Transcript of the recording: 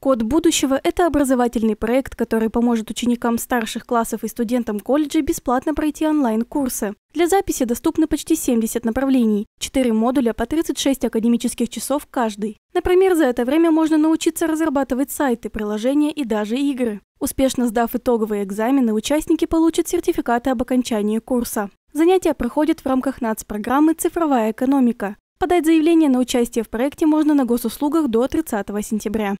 Код будущего – это образовательный проект, который поможет ученикам старших классов и студентам колледжей бесплатно пройти онлайн-курсы. Для записи доступны почти 70 направлений, 4 модуля по 36 академических часов каждый. Например, за это время можно научиться разрабатывать сайты, приложения и даже игры. Успешно сдав итоговые экзамены, участники получат сертификаты об окончании курса. Занятия проходят в рамках нацпрограммы «Цифровая экономика». Подать заявление на участие в проекте можно на госуслугах до 30 сентября.